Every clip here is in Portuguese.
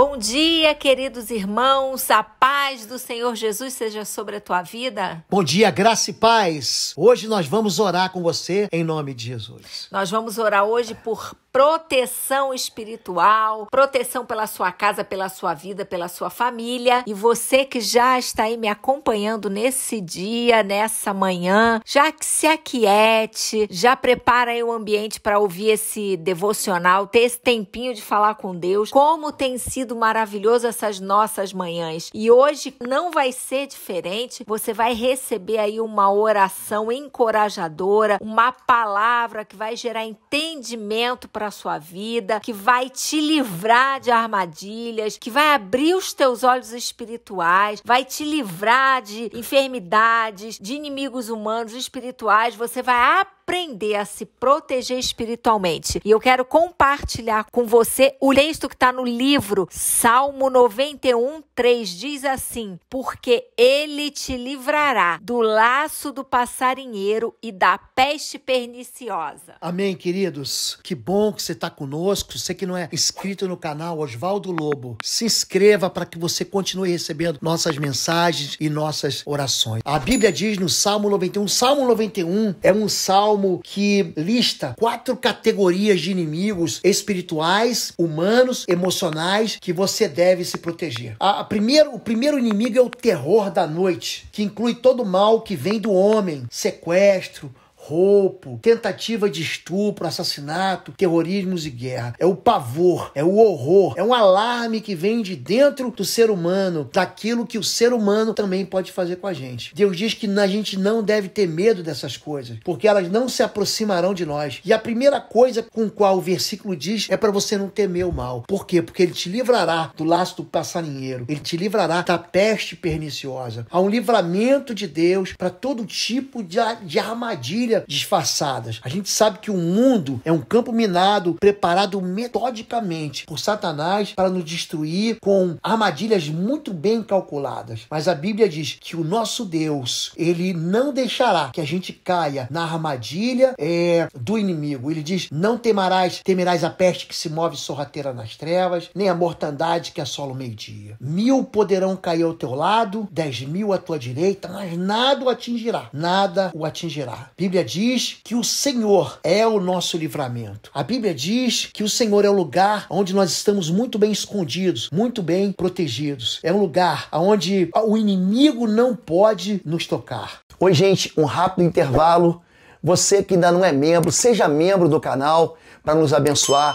Bom dia, queridos irmãos. A paz do Senhor Jesus seja sobre a tua vida. Bom dia, graça e paz. Hoje nós vamos orar com você em nome de Jesus. Nós vamos orar hoje por proteção espiritual, proteção pela sua casa, pela sua vida, pela sua família. E você que já está aí me acompanhando nesse dia, nessa manhã, já que se aquiete, já prepara aí o ambiente para ouvir esse devocional, ter esse tempinho de falar com Deus. Como tem sido maravilhoso essas nossas manhãs. E hoje não vai ser diferente. Você vai receber aí uma oração encorajadora, uma palavra que vai gerar entendimento para a sua vida, que vai te livrar de armadilhas, que vai abrir os teus olhos espirituais, vai te livrar de enfermidades, de inimigos humanos espirituais. Você vai aprender a se proteger espiritualmente. E eu quero compartilhar com você o texto que está no livro Salmo 91, 3. Diz assim: Porque ele te livrará do laço do passarinheiro e da peste perniciosa. Amém, queridos. Que bom bom que você está conosco. Você que não é inscrito no canal Oswaldo Lobo, se inscreva para que você continue recebendo nossas mensagens e nossas orações. A Bíblia diz no Salmo 91, Salmo 91 é um salmo que lista quatro categorias de inimigos espirituais, humanos, emocionais que você deve se proteger. A, a primeiro, o primeiro inimigo é o terror da noite, que inclui todo o mal que vem do homem, sequestro, roubo, tentativa de estupro, assassinato, terrorismos e guerra. É o pavor, é o horror, é um alarme que vem de dentro do ser humano, daquilo que o ser humano também pode fazer com a gente. Deus diz que a gente não deve ter medo dessas coisas, porque elas não se aproximarão de nós. E a primeira coisa com qual o versículo diz é para você não temer o mal. Por quê? Porque ele te livrará do laço do passarinheiro, ele te livrará da peste perniciosa. Há um livramento de Deus para todo tipo de, de armadilha ser disfarçadas. A gente sabe que o mundo é um campo minado preparado metodicamente por Satanás para nos destruir com armadilhas muito bem calculadas. Mas a Bíblia diz que o nosso Deus, ele não deixará que a gente caia na armadilha é, do inimigo. Ele diz: Não temerás, temerás a peste que se move sorrateira nas trevas, nem a mortandade que assola o meio-dia. Mil poderão cair ao teu lado, dez mil à tua direita, mas nada o atingirá. Nada o atingirá. A Bíblia diz que o Senhor é o nosso livramento. A Bíblia diz que o Senhor é o lugar onde nós estamos muito bem escondidos, muito bem protegidos. É um lugar onde o inimigo não pode nos tocar. Oi, gente, um rápido intervalo. Você que ainda não é membro, seja membro do canal para nos abençoar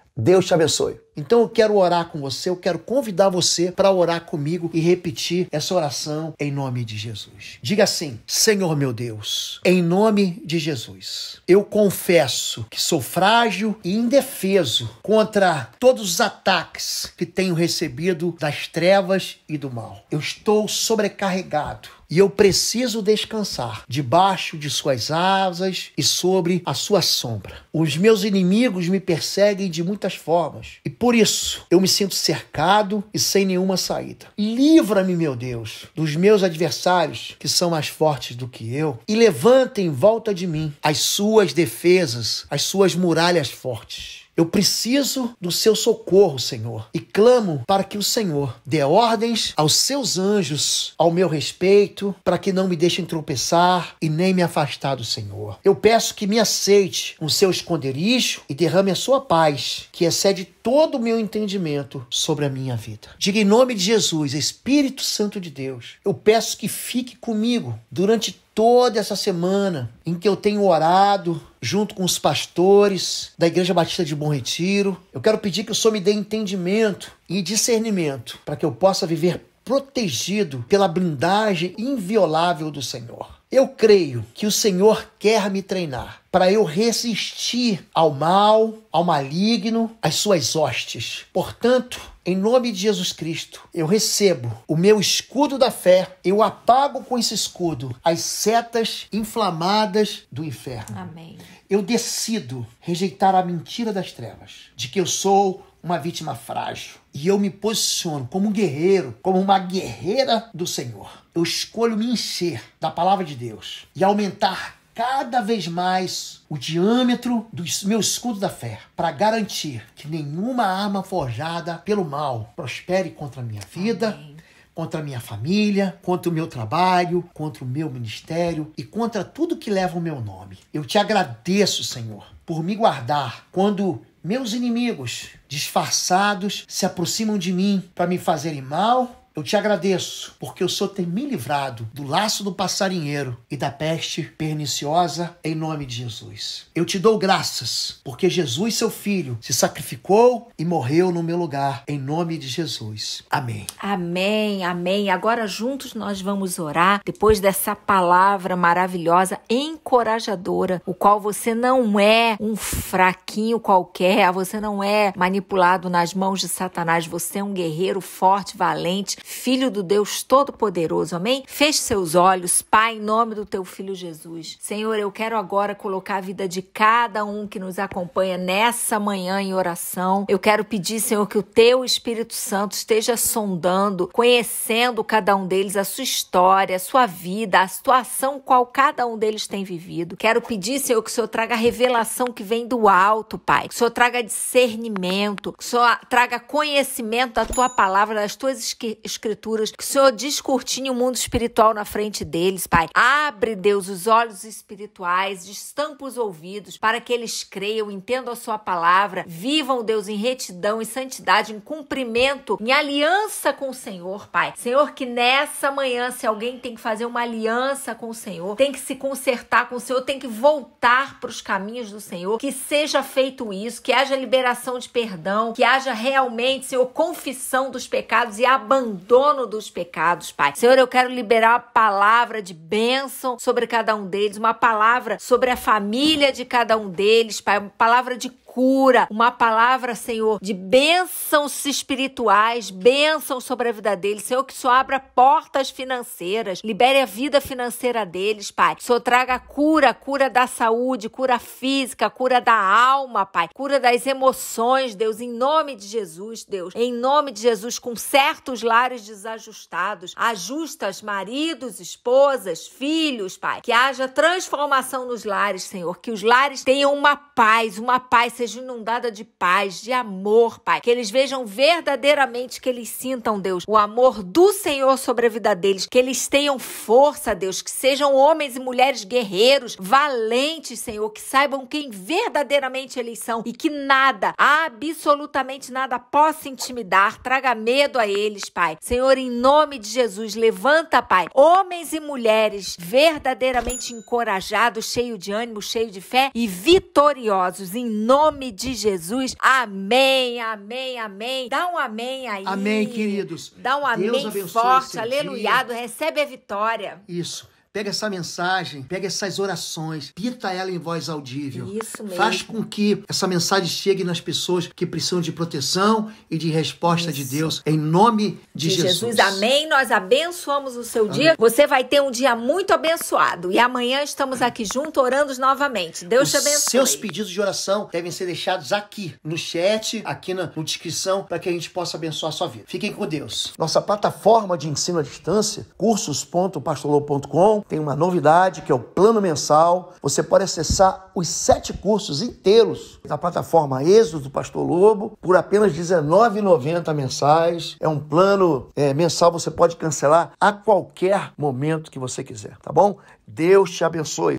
Deus te abençoe. Então eu quero orar com você, eu quero convidar você para orar comigo e repetir essa oração em nome de Jesus. Diga assim: Senhor meu Deus, em nome de Jesus, eu confesso que sou frágil e indefeso contra todos os ataques que tenho recebido das trevas e do mal. Eu estou sobrecarregado e eu preciso descansar debaixo de suas asas e sobre a sua sombra. Os meus inimigos me perseguem de muitas formas e por isso eu me sinto cercado e sem nenhuma saída. Livra-me, meu Deus, dos meus adversários que são mais fortes do que eu e levanta em volta de mim as suas defesas, as suas muralhas fortes. Eu preciso do seu socorro, Senhor, e clamo para que o Senhor dê ordens aos seus anjos ao meu respeito, para que não me deixem tropeçar e nem me afastar do Senhor. Eu peço que me aceite no seu esconderijo e derrame a sua paz, que excede todo o meu entendimento sobre a minha vida. Diga em nome de Jesus, Espírito Santo de Deus, eu peço que fique comigo durante toda essa semana em que eu tenho orado junto com os pastores da Igreja Batista de Bom Retiro. Eu quero pedir que o Senhor me dê entendimento e discernimento para que eu possa viver protegido pela blindagem inviolável do Senhor. Eu creio que o Senhor quer me treinar para eu resistir ao mal, ao maligno, às suas hostes. Portanto, em nome de Jesus Cristo, eu recebo o meu escudo da fé, eu apago com esse escudo as setas inflamadas do inferno. Amém. Eu decido rejeitar a mentira das trevas, de que eu sou uma vítima frágil. E eu me posiciono como um guerreiro, como uma guerreira do Senhor eu escolho me encher da palavra de Deus e aumentar cada vez mais o diâmetro do meu escudo da fé, para garantir que nenhuma arma forjada pelo mal prospere contra a minha vida, Amém. contra a minha família, contra o meu trabalho, contra o meu ministério e contra tudo que leva o meu nome. Eu te agradeço, Senhor, por me guardar quando meus inimigos disfarçados se aproximam de mim para me fazerem mal eu te agradeço, porque o Senhor tem me livrado do laço do passarinheiro e da peste perniciosa, em nome de Jesus. Eu te dou graças, porque Jesus, seu filho, se sacrificou e morreu no meu lugar, em nome de Jesus. Amém. Amém, amém. Agora juntos nós vamos orar, depois dessa palavra maravilhosa, encorajadora, o qual você não é um fraquinho qualquer, você não é manipulado nas mãos de Satanás, você é um guerreiro forte, valente Filho do Deus Todo-Poderoso, amém? Feche seus olhos, Pai, em nome do teu filho Jesus. Senhor, eu quero agora colocar a vida de cada um que nos acompanha nessa manhã em oração. Eu quero pedir, Senhor, que o teu Espírito Santo esteja sondando, conhecendo cada um deles, a sua história, a sua vida, a situação qual cada um deles tem vivido. Quero pedir, Senhor, que o Senhor traga a revelação que vem do alto, Pai. Que o Senhor traga discernimento, que o Senhor traga conhecimento da tua palavra, das tuas escrituras escrituras, que o Senhor descortine o mundo espiritual na frente deles, Pai. Abre, Deus, os olhos espirituais, estampa os ouvidos, para que eles creiam, entendam a sua palavra, vivam, Deus, em retidão, em santidade, em cumprimento, em aliança com o Senhor, Pai. Senhor, que nessa manhã, se alguém tem que fazer uma aliança com o Senhor, tem que se consertar com o Senhor, tem que voltar para os caminhos do Senhor, que seja feito isso, que haja liberação de perdão, que haja realmente, Senhor, confissão dos pecados e abandono dono dos pecados, Pai. Senhor, eu quero liberar a palavra de bênção sobre cada um deles, uma palavra sobre a família de cada um deles, Pai, uma palavra de cura, uma palavra, Senhor, de bênçãos espirituais, bênçãos sobre a vida deles. Senhor, que o Senhor abra portas financeiras, libere a vida financeira deles, Pai. Que o Senhor traga cura, cura da saúde, cura física, cura da alma, Pai. Cura das emoções, Deus, em nome de Jesus, Deus. Em nome de Jesus, com certos lares desajustados, ajustas maridos, esposas, filhos, Pai. Que haja transformação nos lares, Senhor. Que os lares tenham uma paz, uma paz, seja inundada de paz, de amor, Pai. Que eles vejam verdadeiramente, que eles sintam, Deus, o amor do Senhor sobre a vida deles. Que eles tenham força, Deus. Que sejam homens e mulheres guerreiros, valentes, Senhor. Que saibam quem verdadeiramente eles são e que nada, absolutamente nada, possa intimidar, traga medo a eles, Pai. Senhor, em nome de Jesus, levanta, Pai, homens e mulheres verdadeiramente encorajados, cheios de ânimo, cheios de fé e vitoriosos, em nome nome de Jesus. Amém, amém, amém. Dá um amém aí. Amém, queridos. Dá um Deus amém forte, aleluiado. Recebe a vitória. Isso. Pega essa mensagem, pega essas orações, pita ela em voz audível. Isso mesmo. Faz com que essa mensagem chegue nas pessoas que precisam de proteção e de resposta Isso. de Deus, em nome de, de Jesus. Jesus. Amém. Nós abençoamos o seu Amém. dia. Você vai ter um dia muito abençoado. E amanhã estamos aqui juntos orando novamente. Deus Os te abençoe. Seus pedidos de oração devem ser deixados aqui no chat, aqui na no descrição, para que a gente possa abençoar a sua vida. Fiquem com Deus. Nossa plataforma de ensino à distância, cursos.pastolou.com tem uma novidade que é o plano mensal. Você pode acessar os sete cursos inteiros da plataforma Êxodo do Pastor Lobo por apenas R$19,90 mensais. É um plano é, mensal, você pode cancelar a qualquer momento que você quiser, tá bom? Deus te abençoe.